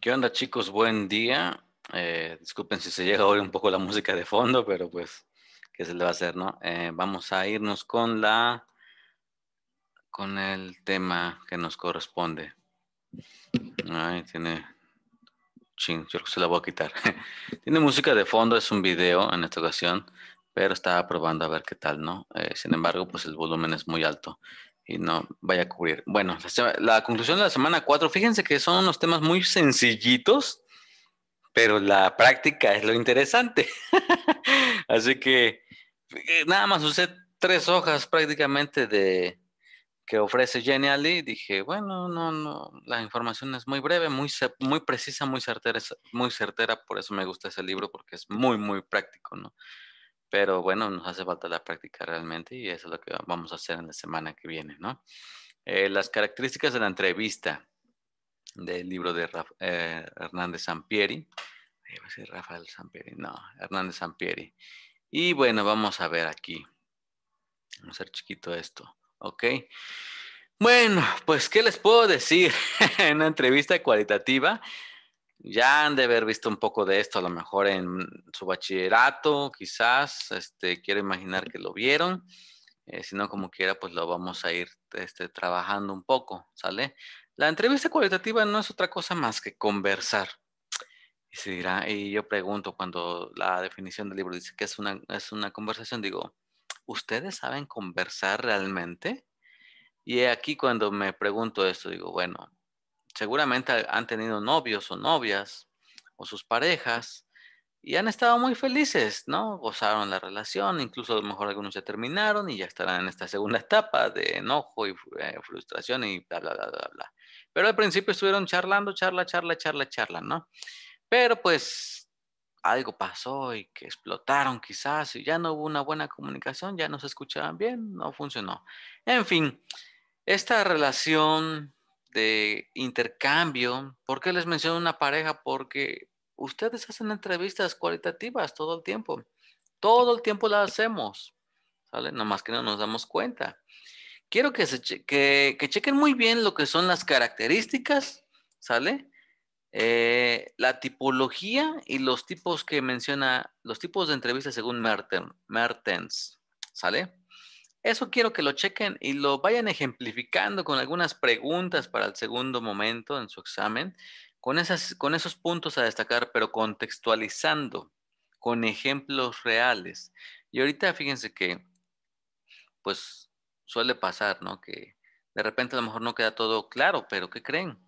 ¿Qué onda chicos? Buen día. Eh, disculpen si se llega hoy un poco la música de fondo, pero pues, ¿qué se le va a hacer, no? Eh, vamos a irnos con la, con el tema que nos corresponde. Ahí tiene, ching, yo creo que se la voy a quitar. tiene música de fondo, es un video en esta ocasión, pero estaba probando a ver qué tal, ¿no? Eh, sin embargo, pues el volumen es muy alto y no vaya a cubrir. Bueno, la, conclusión de la semana 4, fíjense que son unos temas muy sencillitos, pero la práctica es lo interesante. Así que eh, nada más usé tres hojas prácticamente de que ofrece Jenny Ali, Dije, bueno, no, no, la información es muy breve, muy, muy precisa, muy certera, muy certera, por eso me gusta ese libro, porque es muy, muy práctico, ¿no? Pero bueno, nos hace falta la práctica realmente y eso es lo que vamos a hacer en la semana que viene, ¿no? Eh, las características de la entrevista del libro de eh, Hernández Sampieri. Iba a ser Rafael Sampieri, no, Hernández Sampieri. Y bueno, vamos a ver aquí. Vamos a hacer chiquito esto, ¿ok? Bueno, pues, ¿qué les puedo decir? en Una entrevista cualitativa ya han de haber visto un poco de esto, a lo mejor en su bachillerato, quizás, este, quiero imaginar que lo vieron, eh, si no, como quiera, pues lo vamos a ir este, trabajando un poco, ¿sale? La entrevista cualitativa no es otra cosa más que conversar. Y, se dirá, y yo pregunto cuando la definición del libro dice que es una, es una conversación, digo, ¿ustedes saben conversar realmente? Y aquí cuando me pregunto esto, digo, bueno, seguramente han tenido novios o novias o sus parejas y han estado muy felices, ¿no? Gozaron la relación, incluso a lo mejor algunos ya terminaron y ya estarán en esta segunda etapa de enojo y eh, frustración y bla, bla, bla, bla. Pero al principio estuvieron charlando, charla, charla, charla, charla, ¿no? Pero pues algo pasó y que explotaron quizás y ya no hubo una buena comunicación, ya no se escuchaban bien, no funcionó. En fin, esta relación de intercambio. ¿Por qué les menciono una pareja? Porque ustedes hacen entrevistas cualitativas todo el tiempo. Todo el tiempo las hacemos. ¿Sale? Nomás más que no nos damos cuenta. Quiero que, se que, chequen muy bien lo que son las características, ¿sale? Eh, la tipología y los tipos que menciona, los tipos de entrevistas según Mertens, ¿sale? Eso quiero que lo chequen y lo vayan ejemplificando con algunas preguntas para el segundo momento en su examen, con, esas, con esos puntos a destacar, pero contextualizando con ejemplos reales. Y ahorita fíjense que, pues, suele pasar, ¿no? Que de repente a lo mejor no queda todo claro, pero ¿qué creen?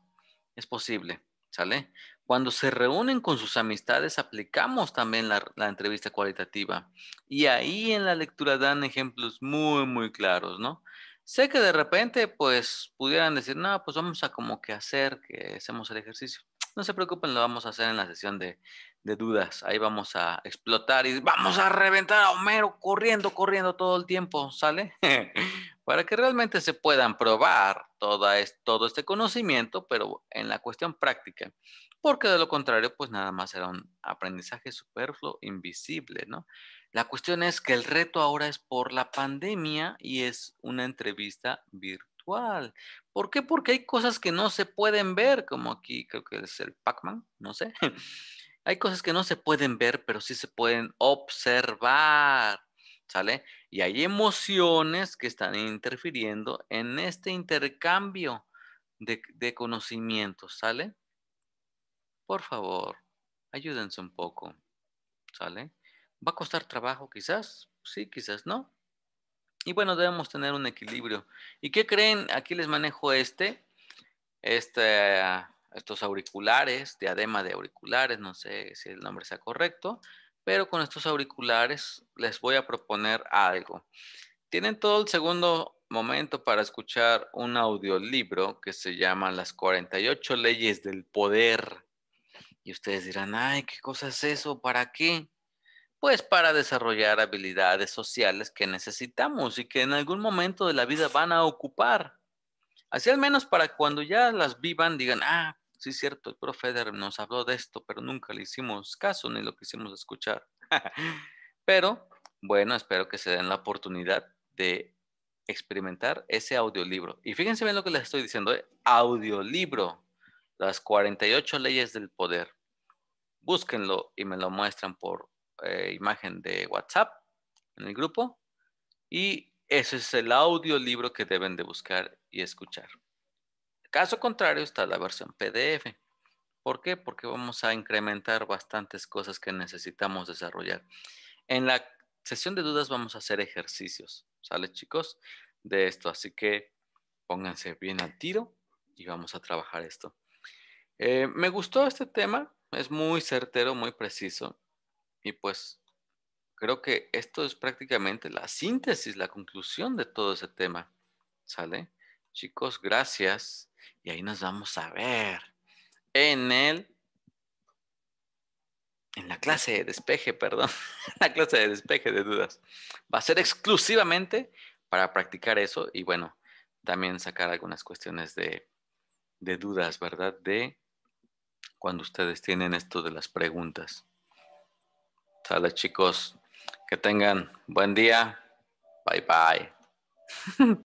Es posible, ¿sale? Cuando se reúnen con sus amistades, aplicamos también la, entrevista cualitativa. Y ahí en la lectura dan ejemplos muy, muy claros, ¿no? Sé que de repente, pues, pudieran decir, no, pues vamos a como que hacer que hacemos el ejercicio. No se preocupen, lo vamos a hacer en la sesión de, de dudas. Ahí vamos a explotar y vamos a reventar a Homero corriendo, corriendo todo el tiempo, ¿sale? para que realmente se puedan probar todo este conocimiento, pero en la cuestión práctica, porque de lo contrario, pues nada más será un aprendizaje superfluo, invisible, ¿no? La cuestión es que el reto ahora es por la pandemia y es una entrevista virtual. ¿Por qué? Porque hay cosas que no se pueden ver, como aquí creo que es el Pac-Man, no sé. Hay cosas que no se pueden ver, pero sí se pueden observar. ¿sale? Y hay emociones que están interfiriendo en este intercambio de, conocimientos, ¿sale? Por favor, ayúdense un poco, ¿sale? ¿Va a costar trabajo quizás? Sí, quizás no. Y bueno, debemos tener un equilibrio. ¿Y qué creen? Aquí les manejo este, este estos auriculares, diadema de auriculares, no sé si el nombre sea correcto, pero con estos auriculares les voy a proponer algo. Tienen todo el segundo momento para escuchar un audiolibro que se llama Las 48 leyes del poder. Y ustedes dirán, ay, ¿qué cosa es eso? ¿Para qué? Pues para desarrollar habilidades sociales que necesitamos y que en algún momento de la vida van a ocupar. Así al menos para cuando ya las vivan digan, ah, sí es cierto, el profe nos habló de esto, pero nunca le hicimos caso ni lo quisimos escuchar. pero bueno, espero que se den la oportunidad de experimentar ese audiolibro. Y fíjense bien lo que les estoy diciendo, ¿eh? audiolibro, las 48 leyes del poder. Búsquenlo y me lo muestran por eh, imagen de WhatsApp en el grupo. Y ese es el audiolibro que deben de buscar y escuchar. Caso contrario está la versión PDF. ¿Por qué? Porque vamos a incrementar bastantes cosas que necesitamos desarrollar. En la sesión de dudas vamos a hacer ejercicios, ¿sale chicos? De esto, así que pónganse bien al tiro y vamos a trabajar esto. Eh, me gustó este tema, es muy certero, muy preciso y pues creo que esto es prácticamente la síntesis, la conclusión de todo ese tema, ¿sale? Chicos, gracias. Y ahí nos vamos a ver en el en la clase de despeje, perdón, la clase de despeje de dudas. Va a ser exclusivamente para practicar eso y bueno, también sacar algunas cuestiones de, dudas, ¿verdad? De cuando ustedes tienen esto de las preguntas. Sale chicos, que tengan buen día. Bye bye.